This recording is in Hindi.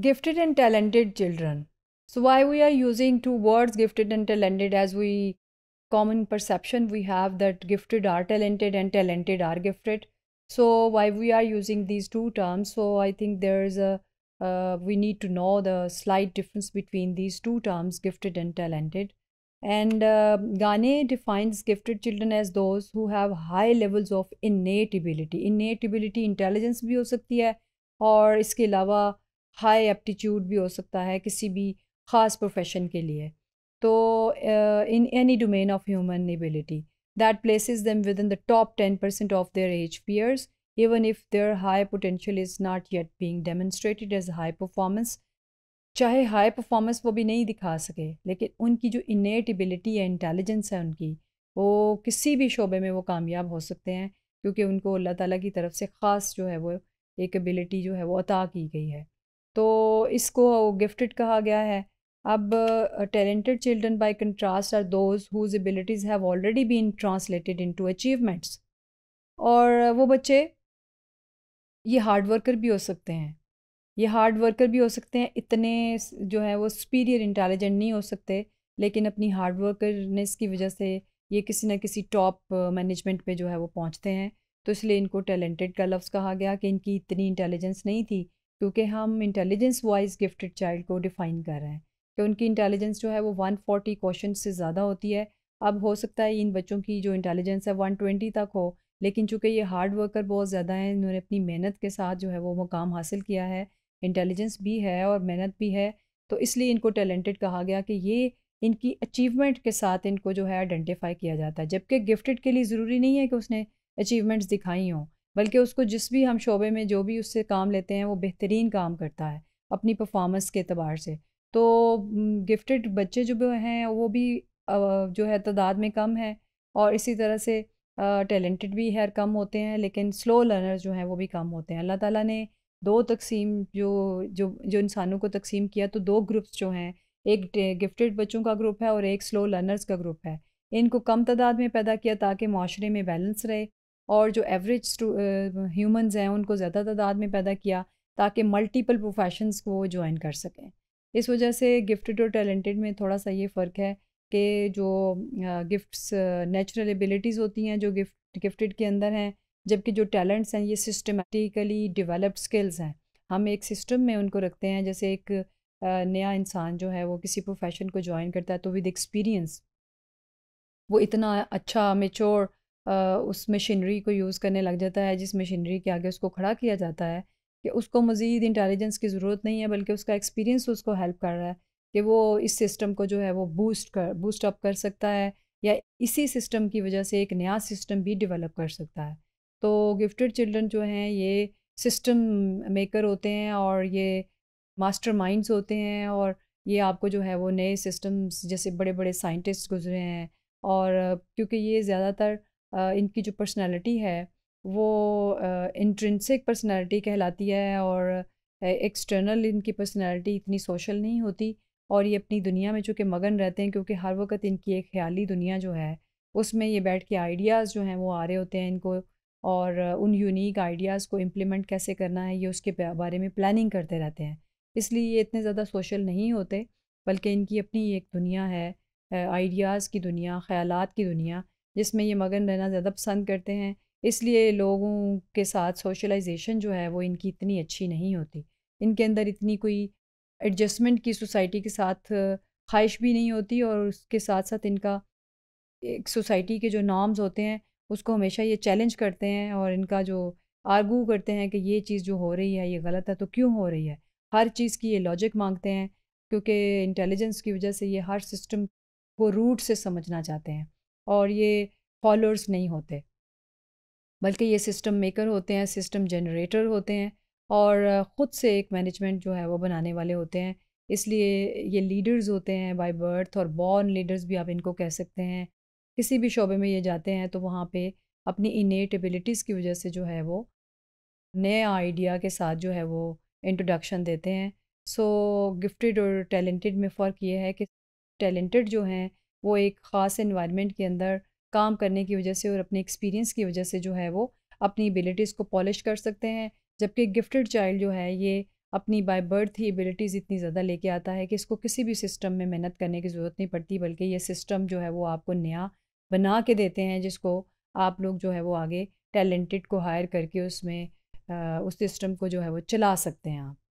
gifted and talented children. So why we are using two words gifted and talented as we common perception we have that gifted are talented and talented are gifted. So why we are using these two terms? So I think there is a uh, we need to know the slight difference between these two terms gifted and talented. And uh, Gane defines gifted children as those who have high levels of innate ability. Innate ability intelligence भी हो सकती है और हाई एप्टीट्यूड भी हो सकता है किसी भी ख़ास प्रोफेशन के लिए तो in any domain of human ability that places them within the top ten percent of their age peers even if their high potential is not yet being demonstrated as high performance चाहे हाई परफॉर्मेंस वो भी नहीं दिखा सके लेकिन उनकी जो इनेट एबिलिटी है इंटेलिजेंस है उनकी वो किसी भी शोबे में वो कामयाब हो सकते हैं क्योंकि उनको अल्लाह ताला की तरफ से ख़ास जो है वो एक एबिलिटी जो है वो अता की गई है तो इसको गिफ्टेड कहा गया है अब talented children by contrast are those whose abilities have already been translated into achievements और वो बच्चे ये हार्ड वर्कर भी हो सकते हैं ये हार्ड वर्कर भी हो सकते हैं इतने जो है वो सुपीरियर इंटेलिजेंट नहीं हो सकते लेकिन अपनी हार्ड वर्करनेस की वजह से ये किसी न किसी टॉप मैनेजमेंट uh, पे जो है वो पहुंचते हैं तो इसलिए इनको टैलेंटेड का लफ्ज़ कहा गया कि इनकी इतनी इंटेलिजेंस नहीं थी क्योंकि हम इंटेलिजेंस वाइज गिफ्टेड चाइल्ड को डिफ़ाइन कर रहे हैं कि उनकी इंटेलिजेंस जो है वो 140 क्वेश्चन से ज़्यादा होती है अब हो सकता है इन बच्चों की जो इंटेलिजेंस है 120 तक हो लेकिन चूँकि ये हार्ड वर्कर बहुत ज़्यादा हैं इन्होंने अपनी मेहनत के साथ जो है वो मुकाम हासिल किया है इंटेलिजेंस भी है और मेहनत भी है तो इसलिए इनको टैलेंटेड कहा गया कि ये इनकी अचीवमेंट के साथ इनको जो है आइडेंटिफाई किया जाता है जबकि गिफ्टेड के लिए ज़रूरी नहीं है कि उसने अचीवमेंट्स दिखाई हों बल्कि उसको जिस भी हम शोबे में जो भी उससे काम लेते हैं वो बेहतरीन काम करता है अपनी परफॉर्मेंस के अतबार से तो गिफ्टेड बच्चे जो हैं वो भी जो है तादाद में कम है और इसी तरह से टैलेंटेड भी है कम होते हैं लेकिन स्लो लर्नर जो हैं वो भी कम होते हैं अल्लाह ताला ने दो तकसीम जो जो जो इंसानों को तकसीम किया तो दो ग्रुप्स जो हैं एक गिफ्टेड बच्चों का ग्रुप है और एक स्लो लर्नर्स का ग्रुप है इनको कम तादाद में पैदा किया ताकि माशरे में बैलेंस रहे और जो एवरेज ह्यूमंस हैं उनको ज़्यादा तादाद में पैदा किया ताकि मल्टीपल प्रोफेशंस को ज्वाइन कर सकें इस वजह से गिफ्टेड और टैलेंटेड में थोड़ा सा ये फ़र्क है कि जो गिफ्ट्स नेचुरल एबिलिटीज़ होती हैं जो गिफ्ट गिफ्टेड के अंदर हैं जबकि जो टैलेंट्स हैं ये सिस्टमेटिकली डेवलप्ड स्किल्स हैं हम एक सिस्टम में उनको रखते हैं जैसे एक नया इंसान जो है वो किसी प्रोफेशन को ज्वाइन करता है तो विद एक्सपीरियंस वो इतना अच्छा मेचोर उस मशीनरी को यूज़ करने लग जाता है जिस मशीनरी के आगे उसको खड़ा किया जाता है कि उसको मज़ीद इंटेलिजेंस की ज़रूरत नहीं है बल्कि उसका एक्सपीरियंस उसको हेल्प कर रहा है कि वो इस सिस्टम को जो है वो बूस्ट कर बूस्ट अप कर सकता है या इसी सिस्टम की वजह से एक नया सिस्टम भी डेवलप कर सकता है तो गिफ्टेड चिल्ड्रन जो हैं ये सिस्टम मेकर होते हैं और ये मास्टर माइंड्स होते हैं और ये आपको जो है वो नए सिस्टम्स जैसे बड़े बड़े साइंटिस्ट गुजरे हैं और क्योंकि ये ज़्यादातर इनकी जो पर्सनालिटी है वो इंट्रेंसिक पर्सनालिटी कहलाती है और एक्सटर्नल इनकी पर्सनैलिटी इतनी सोशल नहीं होती और ये अपनी दुनिया में चूँकि मगन रहते हैं क्योंकि हर वक्त इनकी एक ख्याली दुनिया जो है उसमें ये बैठ के आइडियाज़ जो हैं वो आ रहे होते हैं इनको और उन यूनिक आइडियाज़ को इम्प्लीमेंट कैसे करना है ये उसके बारे में प्लानिंग करते रहते हैं इसलिए ये इतने ज़्यादा सोशल नहीं होते बल्कि इनकी अपनी एक दुनिया है आइडियाज़ की दुनिया ख्याल की दुनिया जिसमें ये मगन रहना ज़्यादा पसंद करते हैं इसलिए लोगों के साथ सोशलाइजेशन जो है वो इनकी इतनी अच्छी नहीं होती इनके अंदर इतनी कोई एडजस्टमेंट की सोसाइटी के साथ ख्वाहिश भी नहीं होती और उसके साथ साथ इनका एक सोसाइटी के जो नॉर्म्स होते हैं उसको हमेशा ये चैलेंज करते हैं और इनका जो आर्गू करते हैं कि ये चीज़ जो हो रही है ये गलत है तो क्यों हो रही है हर चीज़ की ये लॉजिक मांगते हैं क्योंकि इंटेलिजेंस की वजह से ये हर सिस्टम को रूट से समझना चाहते हैं और ये फॉलोअर्स नहीं होते बल्कि ये सिस्टम मेकर होते हैं सिस्टम जनरेटर होते हैं और ख़ुद से एक मैनेजमेंट जो है वो बनाने वाले होते हैं इसलिए ये लीडर्स होते हैं बाय बर्थ और बॉर्न लीडर्स भी आप इनको कह सकते हैं किसी भी शोबे में ये जाते हैं तो वहाँ पे अपनी इनेट एबिलिटीज़ की वजह से जो है वो नए आइडिया के साथ जो है वो इंट्रोडक्शन देते हैं सो गिफ्टेड और टैलेंटेड में फ़र्क ये है कि टैलेंटेड जो हैं वो एक ख़ास इन्वायरमेंट के अंदर काम करने की वजह से और अपने एक्सपीरियंस की वजह से जो है वो अपनी एबिलिटीज़ को पॉलिश कर सकते हैं जबकि गिफ्टेड चाइल्ड जो है ये अपनी बाय बर्थ ही एबिलिटीज़ इतनी ज़्यादा लेके आता है कि इसको किसी भी सिस्टम में मेहनत करने की ज़रूरत नहीं पड़ती बल्कि ये सिस्टम जो है वो आपको नया बना के देते हैं जिसको आप लोग जो है वो आगे टैलेंटेड को हायर करके उसमें उस सिस्टम को जो है वो चला सकते हैं आप